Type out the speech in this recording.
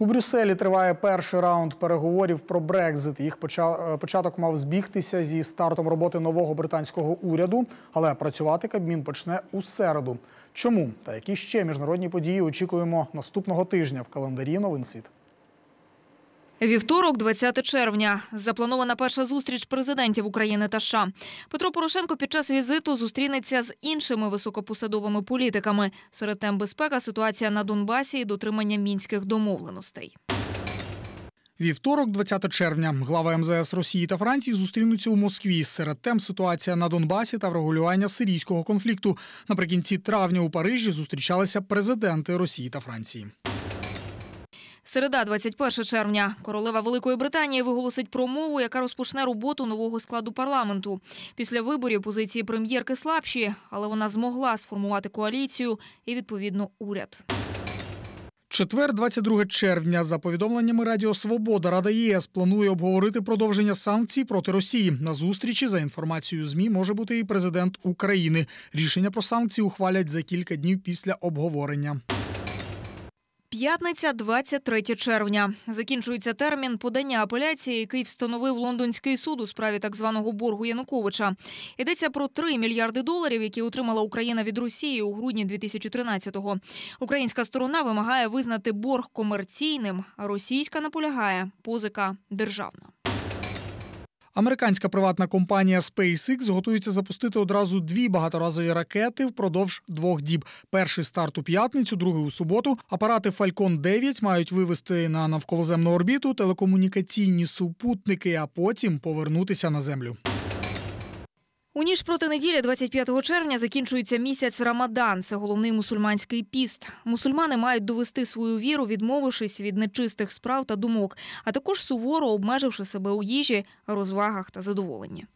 У Брюсселі триває перший раунд переговорів про Брекзит. Їх е, початок мав збігтися зі стартом роботи нового британського уряду, але працювати Кабмін почне у середу. Чому та які ще міжнародні події очікуємо наступного тижня в календарі новин світ? Вівторок, 20 червня, запланована перша зустріч президентів України та США. Петро Порошенко під час візиту зустрінеться з іншими високопосадовими політиками. Серед тем безпека, ситуація на Донбасі і дотримання мінських домовленостей. Вівторок, 20 червня, глава МЗС Росії та Франції зустрінуться у Москві. Серед тем ситуація на Донбасі та врегулювання сирійського конфлікту. Наприкінці травня у Парижі зустрічалися президенти Росії та Франції. Середа, 21 червня, королева Великої Британії виголосить промову, яка розпочне роботу нового складу парламенту. Після виборів позиції прем'єрки слабші, але вона змогла сформувати коаліцію і відповідно уряд. Четвер, 22 червня, за повідомленнями Радіо Свобода, Рада ЄС планує обговорити продовження санкцій проти Росії. На зустрічі за інформацією змі може бути і президент України. Рішення про санкції ухвалять за кілька днів після обговорення. П'ятниця 23 червня. Закінчується термін подання апеляції, який встановив лондонський суд у справі так званого боргу Януковича. Йдеться про 3 мільярди доларів, які отримала Україна від Росії у грудні 2013-го. Українська сторона вимагає визнати борг комерційним, а російська наполягає позика державна. Американська приватна компанія SpaceX готується запустити одразу дві багаторазові ракети впродовж двох діб. Перший старт у п'ятницю, другий у суботу. Апарати Falcon 9 мають вивести на навколоземну орбіту телекомунікаційні супутники, а потім повернутися на землю. У ніж проти неділі, 25 червня, закінчується місяць Рамадан. Це головний мусульманський піст. Мусульмани мають довести свою віру, відмовившись від нечистих справ та думок, а також суворо обмеживши себе у їжі, розвагах та задоволенні.